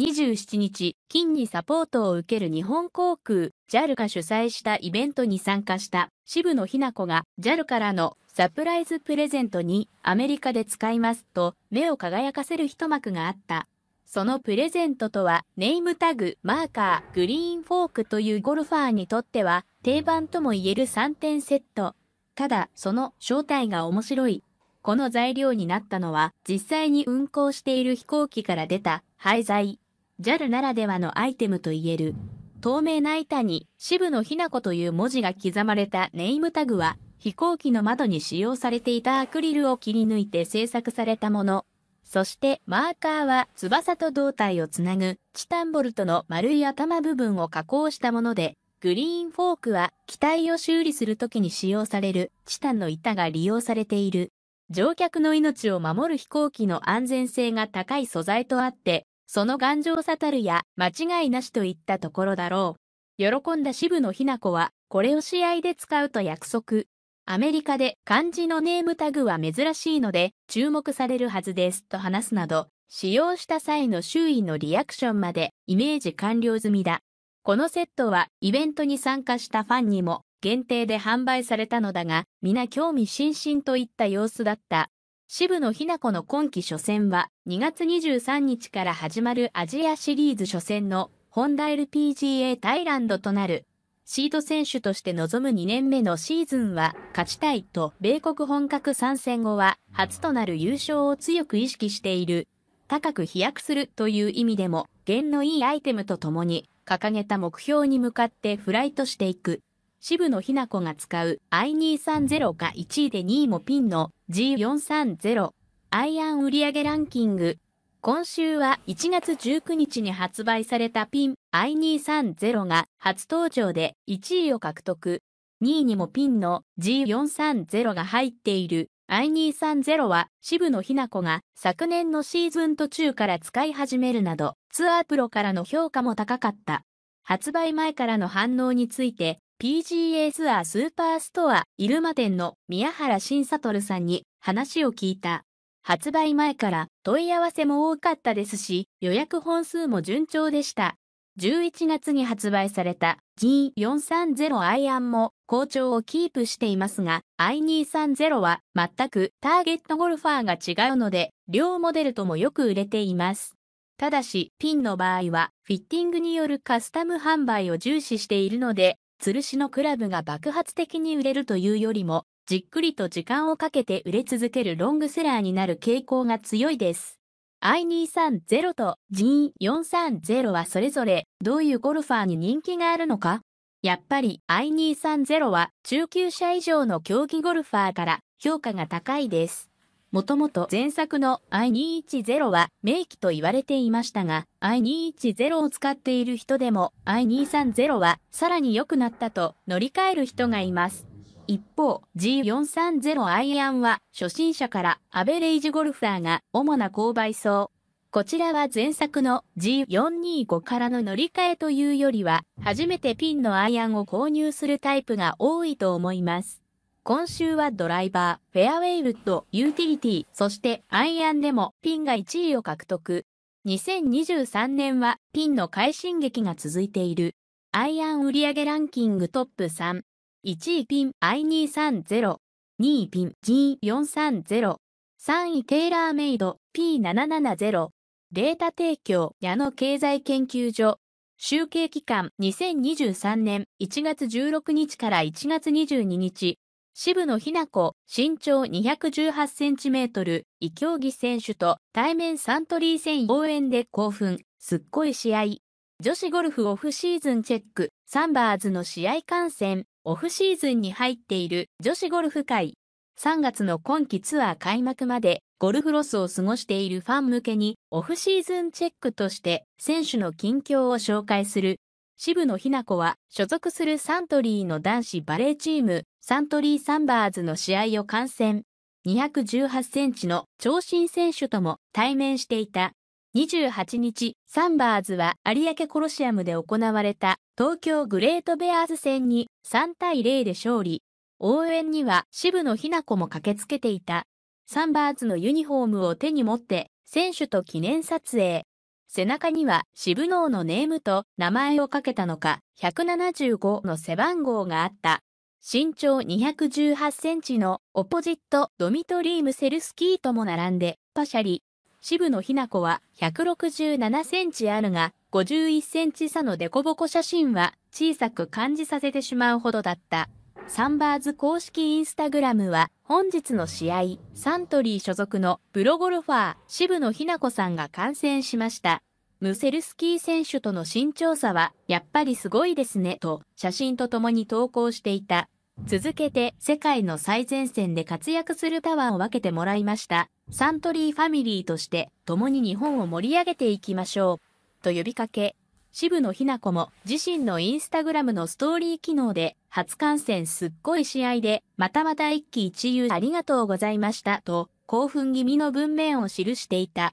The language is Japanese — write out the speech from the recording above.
27日、金にサポートを受ける日本航空、JAL が主催したイベントに参加した渋野日向子が JAL からのサプライズプレゼントにアメリカで使いますと目を輝かせる一幕があった。そのプレゼントとはネームタグ、マーカー、グリーンフォークというゴルファーにとっては定番ともいえる3点セット。ただ、その正体が面白い。この材料になったのは実際に運航している飛行機から出た廃材。JAL ならではのアイテムといえる、透明な板に渋野日な子という文字が刻まれたネームタグは、飛行機の窓に使用されていたアクリルを切り抜いて制作されたもの。そしてマーカーは翼と胴体をつなぐチタンボルトの丸い頭部分を加工したもので、グリーンフォークは機体を修理するときに使用されるチタンの板が利用されている。乗客の命を守る飛行機の安全性が高い素材とあって、その頑丈さたるや間違いなしといったところだろう。喜んだ渋野日向子は、これを試合で使うと約束。アメリカで漢字のネームタグは珍しいので、注目されるはずですと話すなど、使用した際の周囲のリアクションまでイメージ完了済みだ。このセットはイベントに参加したファンにも限定で販売されたのだが、皆興味津々といった様子だった。渋野日向子の今季初戦は2月23日から始まるアジアシリーズ初戦のホンダ LPGA タイランドとなるシード選手として臨む2年目のシーズンは勝ちたいと米国本格参戦後は初となる優勝を強く意識している高く飛躍するという意味でも弦のいいアイテムとともに掲げた目標に向かってフライトしていく渋野日向子が使う I230 が1位で2位もピンの G430 アイアン売上ランキング。今週は1月19日に発売されたピン I230 が初登場で1位を獲得。2位にもピンの G430 が入っている I230 は渋野日向子が昨年のシーズン途中から使い始めるなどツアープロからの評価も高かった。発売前からの反応について PGA ツアースーパーストア入間店の宮原新悟さんに話を聞いた。発売前から問い合わせも多かったですし、予約本数も順調でした。11月に発売された G430 アイアンも好調をキープしていますが、I230 は全くターゲットゴルファーが違うので、両モデルともよく売れています。ただし、ピンの場合は、フィッティングによるカスタム販売を重視しているので、吊るしのクラブが爆発的に売れるというよりも、じっくりと時間をかけて売れ続けるロングセラーになる傾向が強いです。I230 と G430 はそれぞれどういうゴルファーに人気があるのかやっぱり I230 は中級者以上の競技ゴルファーから評価が高いです。もともと前作の I210 は名機と言われていましたが、I210 を使っている人でも I230 はさらに良くなったと乗り換える人がいます。一方、G430 アイアンは初心者からアベレージゴルファーが主な購買層。こちらは前作の G425 からの乗り換えというよりは、初めてピンのアイアンを購入するタイプが多いと思います。今週はドライバー、フェアウェイウッド、ユーティリティ、そしてアイアンでもピンが1位を獲得。2023年はピンの快進撃が続いている。アイアン売上ランキングトップ3。1位ピン I230。2位ピン G430。3位テイラーメイド P770。データ提供矢野経済研究所。集計期間2023年1月16日から1月22日。渋野日向子、身長218センチメートル、異競技選手と対面サントリー戦応援で興奮、すっごい試合。女子ゴルフオフシーズンチェック、サンバーズの試合観戦、オフシーズンに入っている女子ゴルフ界。3月の今季ツアー開幕までゴルフロスを過ごしているファン向けにオフシーズンチェックとして選手の近況を紹介する渋野日向子は所属するサントリーの男子バレーチームサントリーサンバーズの試合を観戦。218センチの長身選手とも対面していた。28日、サンバーズは有明コロシアムで行われた東京グレートベアーズ戦に3対0で勝利。応援には渋野日向子も駆けつけていた。サンバーズのユニフォームを手に持って選手と記念撮影。背中には渋脳のネームと名前をかけたのか175の背番号があった。身長218センチのオポジットドミトリーム・セルスキーとも並んでパシャリ。渋野日向子は167センチあるが51センチ差のデコボコ写真は小さく感じさせてしまうほどだった。サンバーズ公式インスタグラムは本日の試合、サントリー所属のプロゴルファー渋野日向子さんが観戦しました。ムセルスキー選手との身長差はやっぱりすごいですねと写真とともに投稿していた。続けて世界の最前線で活躍するタワーを分けてもらいました。サントリーファミリーとして共に日本を盛り上げていきましょう。と呼びかけ、渋野日向子も自身のインスタグラムのストーリー機能で初観戦すっごい試合でまたまた一喜一憂ありがとうございましたと興奮気味の文面を記していた。